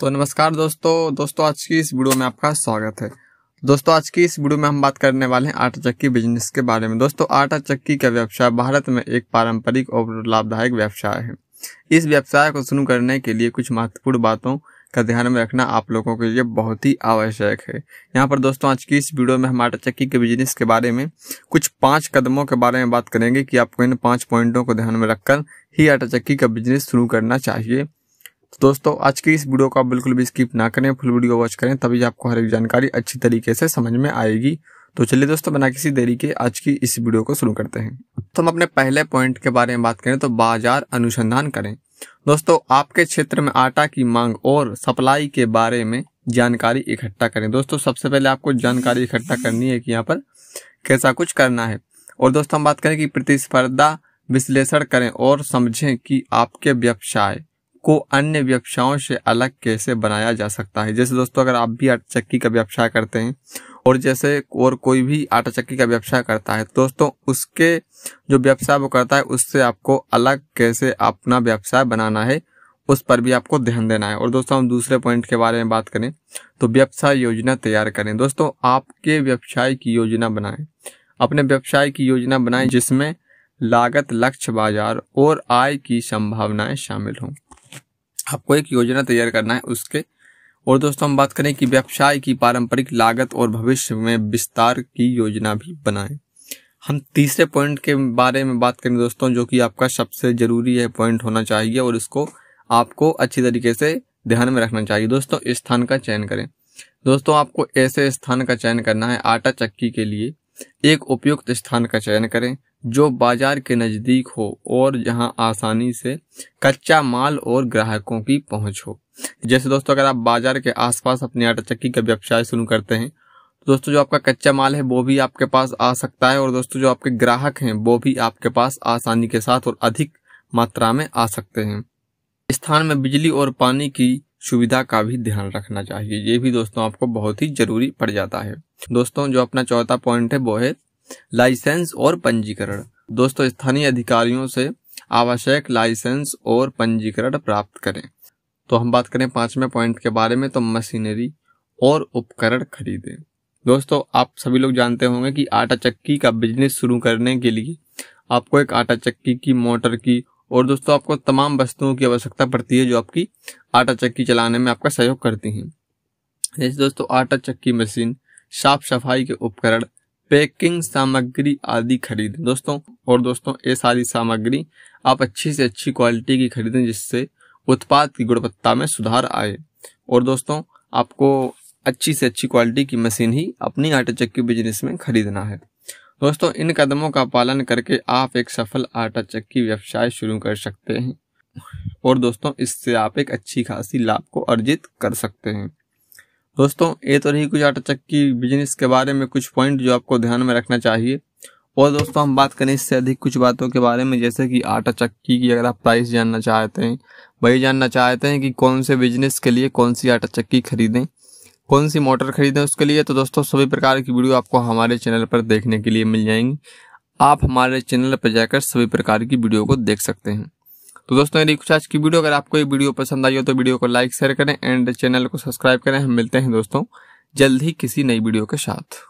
तो नमस्कार दोस्तों दोस्तों आज की इस वीडियो में आपका स्वागत है दोस्तों आज की इस वीडियो में हम बात करने वाले हैं आटा चक्की बिजनेस के बारे में दोस्तों आटा चक्की का व्यवसाय भारत में एक पारंपरिक और लाभदायक व्यवसाय है इस व्यवसाय को शुरू करने के लिए कुछ महत्वपूर्ण बातों का ध्यान में रखना आप लोगों के लिए बहुत ही आवश्यक है यहाँ पर दोस्तों आज की इस वीडियो में हम आटा चक्की के बिजनेस के बारे में कुछ पाँच कदमों के बारे में बात करेंगे कि आपको इन पाँच पॉइंटों को ध्यान में रखकर ही आटा चक्की का बिजनेस शुरू करना चाहिए दोस्तों आज की इस वीडियो का बिल्कुल भी स्किप ना करें फुल वीडियो वॉच करें तभी आपको हर एक जानकारी अच्छी तरीके से समझ में आएगी तो चलिए दोस्तों बिना किसी देरी के आज की इस वीडियो को शुरू करते हैं तो हम अपने पहले पॉइंट के बारे में बात करें तो बाजार अनुसंधान करें दोस्तों आपके क्षेत्र में आटा की मांग और सप्लाई के बारे में जानकारी इकट्ठा करें दोस्तों सबसे पहले आपको जानकारी इकट्ठा करनी है कि यहाँ पर कैसा कुछ करना है और दोस्तों हम बात करें कि प्रतिस्पर्धा विश्लेषण करें और समझें कि आपके व्यवसाय को अन्य व्यवसायों से अलग कैसे बनाया जा सकता है जैसे दोस्तों अगर आप भी आटा चक्की का व्यवसाय करते हैं और जैसे और कोई भी आटा चक्की का व्यवसाय करता है दोस्तों उसके जो व्यवसाय वो करता है उससे आपको अलग कैसे अपना व्यवसाय बनाना है उस पर भी आपको ध्यान देना है और दोस्तों हम दूसरे पॉइंट के बारे में बात करें तो व्यवसाय योजना तैयार करें दोस्तों आपके व्यवसाय की योजना बनाएं अपने व्यवसाय की योजना बनाएं जिसमें लागत लक्ष्य बाजार और आय की संभावनाएं शामिल हों आपको एक योजना तैयार करना है उसके और दोस्तों हम बात करें कि व्यवसाय की पारंपरिक लागत और भविष्य में विस्तार की योजना भी बनाएं हम तीसरे पॉइंट के बारे में बात करें दोस्तों जो कि आपका सबसे ज़रूरी है पॉइंट होना चाहिए और इसको आपको अच्छी तरीके से ध्यान में रखना चाहिए दोस्तों स्थान का चयन करें दोस्तों आपको ऐसे स्थान का चयन करना है आटा चक्की के लिए एक उपयुक्त स्थान का चयन करें जो बाजार के नज़दीक हो और जहां आसानी से कच्चा माल और ग्राहकों की पहुंच हो जैसे दोस्तों अगर आप बाजार के आसपास अपनी आटा चक्की का व्यवसाय शुरू करते हैं तो दोस्तों जो आपका कच्चा माल है वो भी आपके पास आ सकता है और दोस्तों जो आपके ग्राहक हैं वो भी आपके पास आसानी के साथ और अधिक मात्रा में आ सकते हैं स्थान में बिजली और पानी की सुविधा का भी ध्यान रखना चाहिए ये भी दोस्तों आपको बहुत ही जरूरी पड़ जाता है दोस्तों जो अपना चौथा पॉइंट है वो है लाइसेंस और पंजीकरण दोस्तों स्थानीय अधिकारियों से आवश्यक लाइसेंस और पंजीकरण प्राप्त करें तो हम बात करें पांचवें पॉइंट के बारे में तो मशीनरी और उपकरण खरीदें दोस्तों आप सभी लोग जानते होंगे कि आटा चक्की का बिजनेस शुरू करने के लिए आपको एक आटा चक्की की मोटर की और दोस्तों आपको तमाम वस्तुओं की आवश्यकता पड़ती है जो आपकी आटा चक्की चलाने में आपका सहयोग करती हैं जैसे दोस्तों आटा चक्की मशीन साफ सफाई के उपकरण पैकिंग सामग्री आदि खरीदें दोस्तों और दोस्तों ये सारी सामग्री आप अच्छी से अच्छी क्वालिटी की खरीदें जिससे उत्पाद की गुणवत्ता में सुधार आए और दोस्तों आपको अच्छी से अच्छी क्वालिटी की मशीन ही अपनी आटा चक्की बिजनेस में खरीदना है दोस्तों इन कदमों का पालन करके आप एक सफल आटा चक्की व्यवसाय शुरू कर सकते हैं और दोस्तों इससे आप एक अच्छी खासी लाभ को अर्जित कर सकते हैं दोस्तों ये तो रही कुछ आटा चक्की बिजनेस के बारे में कुछ पॉइंट जो आपको ध्यान में रखना चाहिए और दोस्तों हम बात करें इससे अधिक कुछ बातों के बारे में जैसे कि आटा चक्की की अगर आप प्राइस जानना चाहते हैं वही जानना चाहते हैं कि कौन से बिजनेस के लिए कौन सी आटा चक्की खरीदें कौन सी मोटर खरीदें उसके लिए तो दोस्तों सभी प्रकार की वीडियो आपको हमारे चैनल पर देखने के लिए मिल जाएंगी आप हमारे चैनल पर जाकर सभी प्रकार की वीडियो को देख सकते हैं तो दोस्तों यदि कुछ आज की वीडियो अगर आपको ये वीडियो पसंद आई हो तो वीडियो को लाइक शेयर करें एंड चैनल को सब्सक्राइब करें हम मिलते हैं दोस्तों जल्द ही किसी नई वीडियो के साथ